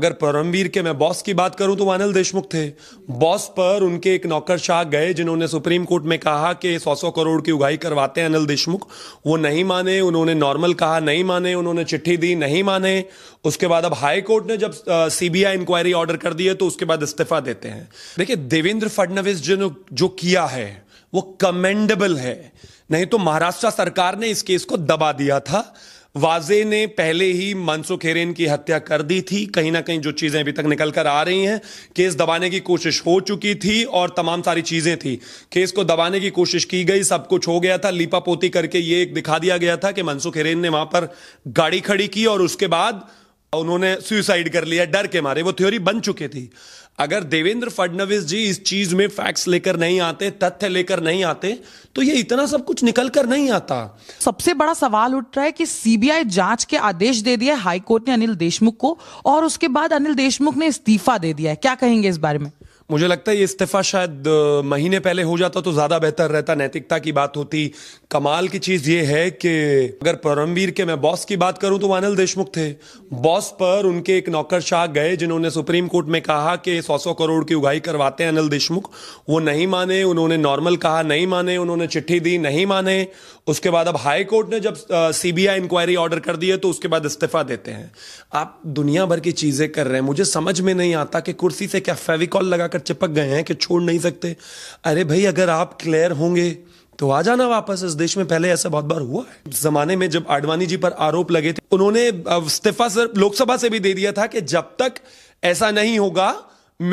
अगर परमवीर के मैं बॉस की बात करूं तो अनिल देशमुख थे बॉस पर उनके एक नौकरशाह गए जिन्होंने सुप्रीम कोर्ट में कहा कि सौ सौ करोड़ की उगाही करवाते हैं अनिल देशमुख वो नहीं माने उन्होंने नॉर्मल कहा नहीं माने उन्होंने चिट्ठी दी नहीं माने उसके बाद अब हाई कोर्ट ने जब सीबीआई इंक्वायरी ऑर्डर कर दी है तो उसके बाद इस्तीफा देते हैं देखिए देवेंद्र फडणवीस जिन जो किया है वो कमेंडेबल है नहीं तो महाराष्ट्र सरकार ने इस केस को दबा दिया था वाजे ने पहले ही मनसुख खेरेन की हत्या कर दी थी कहीं ना कहीं जो चीज़ें अभी तक निकल कर आ रही हैं केस दबाने की कोशिश हो चुकी थी और तमाम सारी चीज़ें थी केस को दबाने की कोशिश की गई सब कुछ हो गया था लीपा पोती करके ये एक दिखा दिया गया था कि मनसुख हेरेन ने वहां पर गाड़ी खड़ी की और उसके बाद उन्होंने सुसाइड कर लिया डर के मारे वो थ्योरी बन चुकी थी अगर देवेंद्र फडणवीस जी इस चीज में फैक्ट्स लेकर नहीं आते तथ्य लेकर नहीं आते तो ये इतना सब कुछ निकल कर नहीं आता सबसे बड़ा सवाल उठ रहा है कि सीबीआई जांच के आदेश दे दिया हाईकोर्ट ने अनिल देशमुख को और उसके बाद अनिल देशमुख ने इस्तीफा दे दिया है क्या कहेंगे इस बारे में मुझे लगता है ये इस्तीफा शायद महीने पहले हो जाता तो ज्यादा बेहतर रहता नैतिकता की बात होती कमाल की चीज ये है कि अगर परमवीर के मैं बॉस की बात करूं तो अनिल देशमुख थे बॉस पर उनके एक नौकर शाह गए जिन्होंने सुप्रीम कोर्ट में कहा कि सौ सौ करोड़ की उगाही करवाते हैं अनिल देशमुख वो नहीं माने उन्होंने नॉर्मल कहा नहीं माने उन्होंने चिट्ठी दी नहीं माने उसके बाद अब हाई कोर्ट ने जब सीबीआई इंक्वायरी ऑर्डर कर दी है तो उसके बाद इस्तीफा देते हैं आप दुनिया भर की चीजें कर रहे हैं मुझे समझ में नहीं आता कि कुर्सी से क्या फेविकॉल लगाकर जाकर चिपक गए हैं कि छोड़ नहीं सकते अरे भाई अगर आप क्लियर होंगे तो आ जाना वापस इस देश में पहले ऐसा बहुत बार हुआ है जमाने में जब आडवाणी जी पर आरोप लगे थे उन्होंने इस्तीफा सर लोकसभा से भी दे दिया था कि जब तक ऐसा नहीं होगा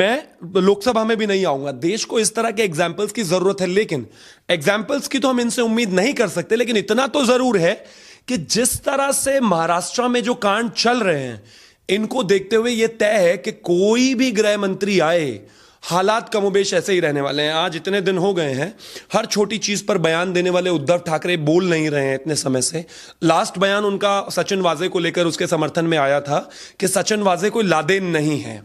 मैं लोकसभा में भी नहीं आऊंगा देश को इस तरह के एग्जाम्पल्स की जरूरत है लेकिन एग्जाम्पल्स की तो हम इनसे उम्मीद नहीं कर सकते लेकिन इतना तो जरूर है कि जिस तरह से महाराष्ट्र में जो कांड चल रहे हैं इनको देखते हुए यह तय है कि कोई भी गृह मंत्री आए हालात कमोबेश ऐसे ही रहने वाले हैं आज इतने दिन हो गए हैं हर छोटी चीज़ पर बयान देने वाले उद्धव ठाकरे बोल नहीं रहे हैं इतने समय से लास्ट बयान उनका सचिन वाजे को लेकर उसके समर्थन में आया था कि सचिन वाजे कोई लादेन नहीं है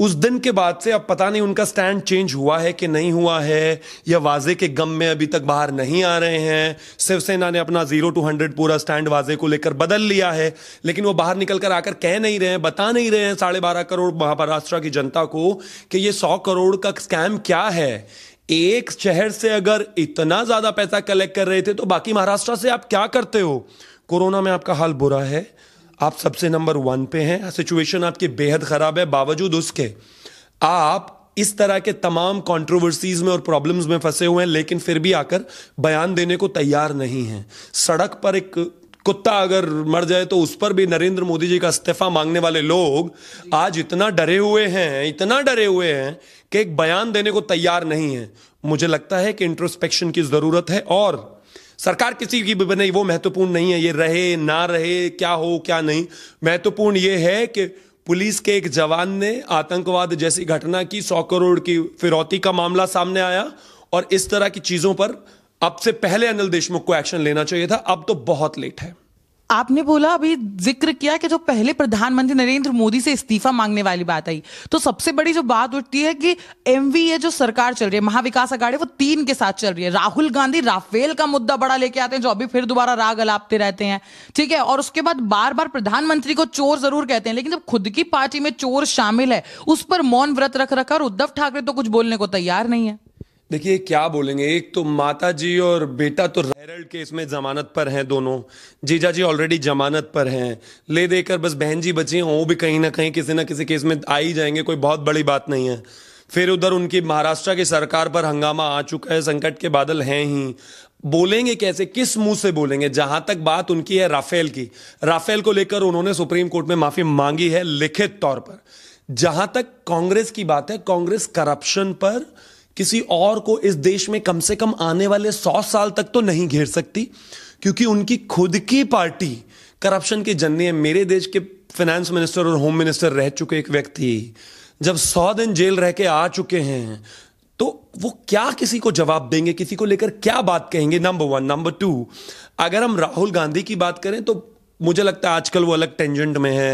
उस दिन के बाद से अब पता नहीं उनका स्टैंड चेंज हुआ है कि नहीं हुआ है या वाजे के गम में अभी तक बाहर नहीं आ रहे हैं शिवसेना ने अपना जीरो टू हंड्रेड पूरा स्टैंड वाजे को लेकर बदल लिया है लेकिन वो बाहर निकल कर आकर कह नहीं रहे हैं बता नहीं रहे हैं साढ़े बारह करोड़ महाराष्ट्र की जनता को कि ये सौ करोड़ का स्कैम क्या है एक शहर से अगर इतना ज्यादा पैसा कलेक्ट कर रहे थे तो बाकी महाराष्ट्र से आप क्या करते हो कोरोना में आपका हाल बुरा है आप सबसे नंबर वन पे हैं सिचुएशन आपकी बेहद ख़राब है बावजूद उसके आप इस तरह के तमाम कंट्रोवर्सीज में और प्रॉब्लम्स में फंसे हुए हैं लेकिन फिर भी आकर बयान देने को तैयार नहीं हैं सड़क पर एक कुत्ता अगर मर जाए तो उस पर भी नरेंद्र मोदी जी का इस्तीफा मांगने वाले लोग आज इतना डरे हुए हैं इतना डरे हुए हैं कि एक बयान देने को तैयार नहीं है मुझे लगता है कि इंट्रोस्पेक्शन की ज़रूरत है और सरकार किसी की भी बने वो महत्वपूर्ण नहीं है ये रहे ना रहे क्या हो क्या नहीं महत्वपूर्ण ये है कि पुलिस के एक जवान ने आतंकवाद जैसी घटना की सौ करोड़ की फिरौती का मामला सामने आया और इस तरह की चीजों पर अब से पहले अनिल देशमुख को एक्शन लेना चाहिए था अब तो बहुत लेट है आपने बोला अभी जिक्र किया कि जो पहले प्रधानमंत्री नरेंद्र मोदी से इस्तीफा मांगने वाली बात आई तो सबसे बड़ी जो बात उठती है कि एमवीए जो सरकार चल रही है महाविकास अघाड़ी वो तीन के साथ चल रही है राहुल गांधी राफेल का मुद्दा बड़ा लेके आते हैं जो अभी फिर दोबारा राग अलापते रहते हैं ठीक है और उसके बाद बार बार प्रधानमंत्री को चोर जरूर कहते हैं लेकिन जब खुद की पार्टी में चोर शामिल है उस पर मौन व्रत रख रखा और उद्धव ठाकरे तो कुछ बोलने को तैयार नहीं है देखिए क्या बोलेंगे एक तो माता जी और बेटा तो हेरल्ड केस में जमानत पर हैं दोनों जीजा जी ऑलरेडी जमानत पर हैं ले देकर बस बहन जी बची हैं वो भी कहीं ना कहीं किसी ना किसी केस में आ ही जाएंगे कोई बहुत बड़ी बात नहीं है फिर उधर उनकी महाराष्ट्र की सरकार पर हंगामा आ चुका है संकट के बादल हैं ही बोलेंगे कैसे किस मुंह से बोलेंगे जहां तक बात उनकी है राफेल की राफेल को लेकर उन्होंने सुप्रीम कोर्ट में माफी मांगी है लिखित तौर पर जहां तक कांग्रेस की बात है कांग्रेस करप्शन पर किसी और को इस देश में कम से कम आने वाले सौ साल तक तो नहीं घेर सकती क्योंकि उनकी खुद की पार्टी करप्शन के जन्ने मेरे देश के फाइनेंस मिनिस्टर और होम मिनिस्टर रह चुके एक व्यक्ति जब सौ दिन जेल रह के आ चुके हैं तो वो क्या किसी को जवाब देंगे किसी को लेकर क्या बात कहेंगे नंबर वन नंबर टू अगर हम राहुल गांधी की बात करें तो मुझे लगता है आजकल वो अलग टेंजेंट में है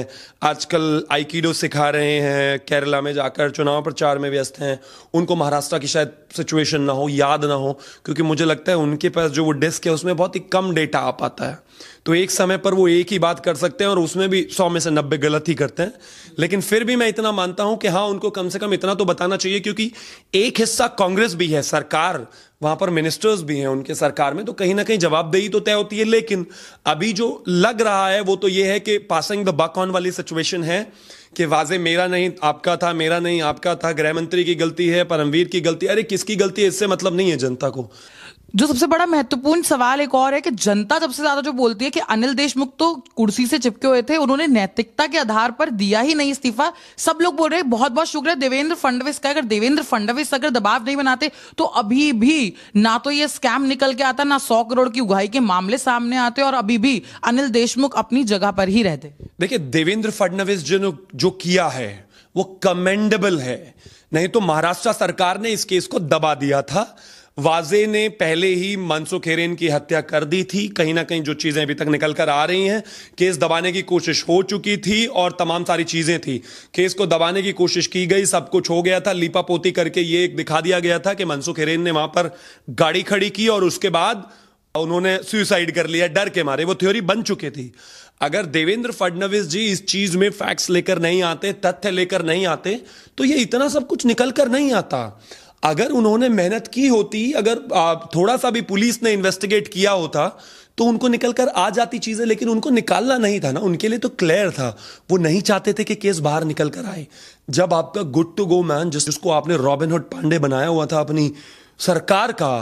आजकल आईकीडो सिखा रहे हैं केरला में जाकर चुनाव प्रचार में व्यस्त हैं उनको महाराष्ट्र की शायद सिचुएशन ना हो याद ना हो क्योंकि मुझे लगता है उनके पास जो वो डिस्क है उसमें बहुत ही कम डेटा आ पाता है तो एक समय पर वो एक ही बात कर सकते हैं और उसमें भी सौ में से नब्बे गलत ही करते हैं लेकिन फिर भी मैं इतना मानता हूं कि हाँ उनको कम से कम इतना तो बताना चाहिए क्योंकि एक हिस्सा कांग्रेस भी है सरकार वहां पर मिनिस्टर्स भी हैं उनके सरकार में तो कहीं ना कहीं जवाबदेही तो तय होती है लेकिन अभी जो लग रहा है वो तो ये है कि पासिंग द बक ऑन वाली सिचुएशन है कि वाजे मेरा नहीं आपका था मेरा नहीं आपका था गृह मंत्री की गलती है परमवीर की गलती अरे किसकी गलती है इससे मतलब नहीं है जनता को जो सबसे बड़ा महत्वपूर्ण सवाल एक और है कि जनता सबसे ज्यादा जो बोलती है कि अनिल देशमुख तो कुर्सी से चिपके हुए थे उन्होंने नैतिकता के आधार पर दिया ही नहीं इस्तीफा सब लोग बोल रहे हैं बहुत बहुत शुक्र है देवेंद्र फडणवीस का अगर देवेंद्र फडणवीस अगर दबाव नहीं बनाते तो अभी भी ना तो ये स्कैम निकल के आता ना सौ करोड़ की उगाही के मामले सामने आते और अभी भी अनिल देशमुख अपनी जगह पर ही रहते देखिये देवेंद्र फडणवीस जो जो किया है वो कमेंडेबल है नहीं तो महाराष्ट्र सरकार ने इस केस को दबा दिया था वाजे ने पहले ही मनसुख हेरेन की हत्या कर दी थी कहीं ना कहीं जो चीज़ें अभी तक निकल कर आ रही हैं केस दबाने की कोशिश हो चुकी थी और तमाम सारी चीज़ें थी केस को दबाने की कोशिश की गई सब कुछ हो गया था पोती करके ये एक दिखा दिया गया था कि मनसुख हेरेन ने वहां पर गाड़ी खड़ी की और उसके बाद उन्होंने सुसाइड कर लिया डर के मारे वो थ्योरी बन चुकी थी अगर देवेंद्र फडणवीस जी इस चीज में फैक्ट्स लेकर नहीं आते तथ्य लेकर नहीं आते तो ये इतना सब कुछ निकल कर नहीं आता अगर उन्होंने मेहनत की होती अगर थोड़ा सा भी पुलिस ने इन्वेस्टिगेट किया होता तो उनको निकल कर आ जाती चीज़ें लेकिन उनको निकालना नहीं था ना उनके लिए तो क्लियर था वो नहीं चाहते थे कि केस बाहर निकल कर आए जब आपका गुड टू गो मैन जिसको आपने रॉबिनहुड पांडे बनाया हुआ था अपनी सरकार का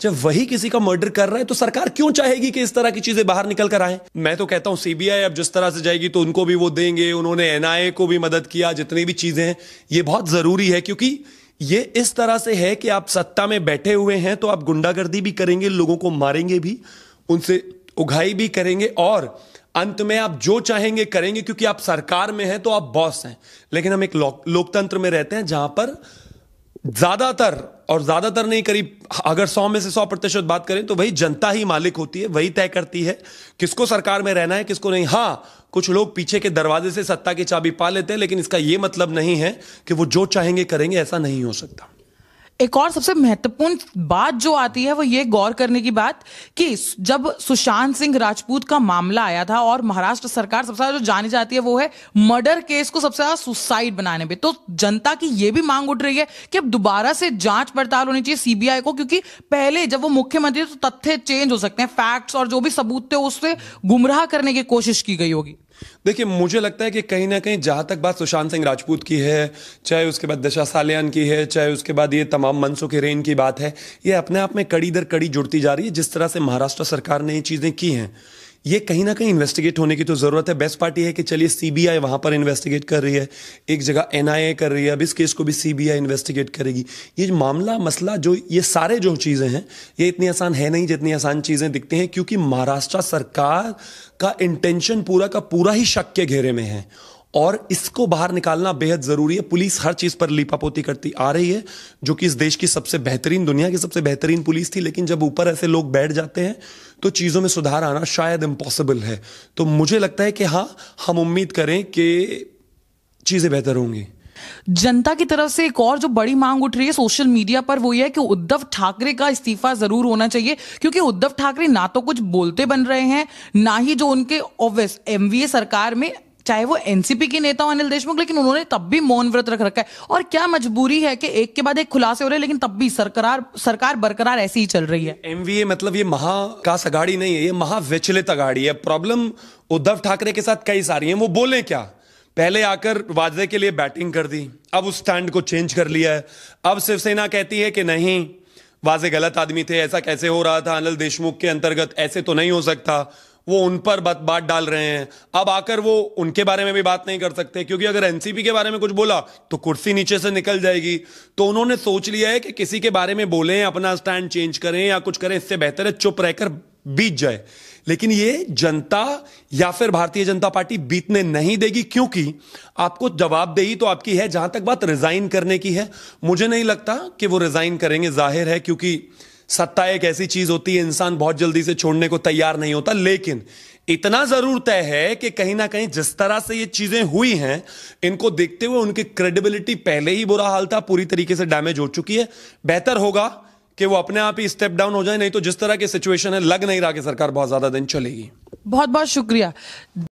जब वही किसी का मर्डर कर रहा है तो सरकार क्यों चाहेगी कि इस तरह की चीजें बाहर निकल कर आए मैं तो कहता हूं सीबीआई अब जिस तरह से जाएगी तो उनको भी वो देंगे उन्होंने एनआईए को भी मदद किया जितनी भी चीजें हैं ये बहुत जरूरी है क्योंकि ये इस तरह से है कि आप सत्ता में बैठे हुए हैं तो आप गुंडागर्दी भी करेंगे लोगों को मारेंगे भी उनसे उघाई भी करेंगे और अंत में आप जो चाहेंगे करेंगे क्योंकि आप सरकार में हैं तो आप बॉस हैं लेकिन हम एक लोकतंत्र में रहते हैं जहां पर ज्यादातर और ज्यादातर नहीं करीब अगर सौ में से सौ प्रतिशत बात करें तो वही जनता ही मालिक होती है वही तय करती है किसको सरकार में रहना है किसको नहीं हाँ कुछ लोग पीछे के दरवाजे से सत्ता की चाबी पा लेते हैं लेकिन इसका यह मतलब नहीं है कि वो जो चाहेंगे करेंगे ऐसा नहीं हो सकता एक और सबसे महत्वपूर्ण बात जो आती है वो ये गौर करने की बात कि जब सुशांत सिंह राजपूत का मामला आया था और महाराष्ट्र सरकार सबसे ज्यादा जो जानी जाती है वो है मर्डर केस को सबसे ज्यादा सुसाइड बनाने में तो जनता की ये भी मांग उठ रही है कि अब दोबारा से जांच पड़ताल होनी चाहिए सीबीआई को क्योंकि पहले जब वो मुख्यमंत्री तो तथ्य चेंज हो सकते हैं फैक्ट्स और जो भी सबूत थे उससे गुमराह करने की कोशिश की गई होगी देखिए मुझे लगता है कि कहीं ना कहीं जहाँ तक बात सुशांत सिंह राजपूत की है चाहे उसके बाद दशा सालियान की है चाहे उसके बाद ये तमाम मनसुख हिरेन की बात है ये अपने आप में कड़ी दर कड़ी जुड़ती जा रही है जिस तरह से महाराष्ट्र सरकार ने ये चीज़ें की हैं ये कहीं ना कहीं इन्वेस्टिगेट होने की तो ज़रूरत है बेस्ट पार्टी है कि चलिए सीबीआई वहां पर इन्वेस्टिगेट कर रही है एक जगह एनआईए कर रही है अब इस केस को भी सीबीआई इन्वेस्टिगेट करेगी ये मामला मसला जो ये सारे जो चीज़ें हैं ये इतनी आसान है नहीं जितनी आसान चीज़ें दिखते हैं क्योंकि महाराष्ट्र सरकार का इंटेंशन पूरा का पूरा ही शक के घेरे में है और इसको बाहर निकालना बेहद जरूरी है पुलिस हर चीज पर लीपापोती करती आ रही है जो कि इस देश की सबसे बेहतरीन दुनिया की सबसे बेहतरीन पुलिस थी लेकिन जब ऊपर ऐसे लोग बैठ जाते हैं तो चीज़ों में सुधार आना शायद इम्पॉसिबल है तो मुझे लगता है कि हाँ हम उम्मीद करें कि चीज़ें बेहतर होंगी जनता की तरफ से एक और जो बड़ी मांग उठ रही है सोशल मीडिया पर वो ये है कि उद्धव ठाकरे का इस्तीफा जरूर होना चाहिए क्योंकि उद्धव ठाकरे ना तो कुछ बोलते बन रहे हैं ना ही जो उनके ऑब्वियस एमवीए सरकार में चाहे वो एनसीपी के नेता हो अनिल देशमुख लेकिन उन्होंने तब भी मौन व्रत रख रखा है और क्या मजबूरी है कि एक के बाद एक खुलासे हो रहे लेकिन तब भी सरकार सरकार बरकरार ऐसी ही चल रही है एमवीए मतलब ये महा का सगाड़ी नहीं है ये महाविचलित अगाड़ी है प्रॉब्लम उद्धव ठाकरे के साथ कई सारी है वो बोले क्या पहले आकर वादे के लिए बैटिंग कर दी अब उस स्टैंड को चेंज कर लिया है अब शिवसेना कहती है कि नहीं वाजे गलत आदमी थे ऐसा कैसे हो रहा था अनिल देशमुख के अंतर्गत ऐसे तो नहीं हो सकता वो उन पर बात बात डाल रहे हैं अब आकर वो उनके बारे में भी बात नहीं कर सकते क्योंकि अगर एनसीपी के बारे में कुछ बोला तो कुर्सी नीचे से निकल जाएगी तो उन्होंने सोच लिया है कि किसी के बारे में बोलें अपना स्टैंड चेंज करें या कुछ करें इससे बेहतर है चुप रहकर बीत जाए लेकिन ये जनता या फिर भारतीय जनता पार्टी बीतने नहीं देगी क्योंकि आपको जवाबदेही तो आपकी है जहां तक बात रिजाइन करने की है मुझे नहीं लगता कि वो रिजाइन करेंगे जाहिर है क्योंकि सत्ता एक ऐसी चीज होती है इंसान बहुत जल्दी से छोड़ने को तैयार नहीं होता लेकिन इतना जरूर तय है कि कहीं ना कहीं जिस तरह से ये चीजें हुई हैं इनको देखते हुए उनकी क्रेडिबिलिटी पहले ही बुरा हाल था पूरी तरीके से डैमेज हो चुकी है बेहतर होगा कि वो अपने आप ही स्टेप डाउन हो जाए नहीं तो जिस तरह की सिचुएशन है लग नहीं रहा कि सरकार बहुत ज्यादा दिन चलेगी बहुत बहुत शुक्रिया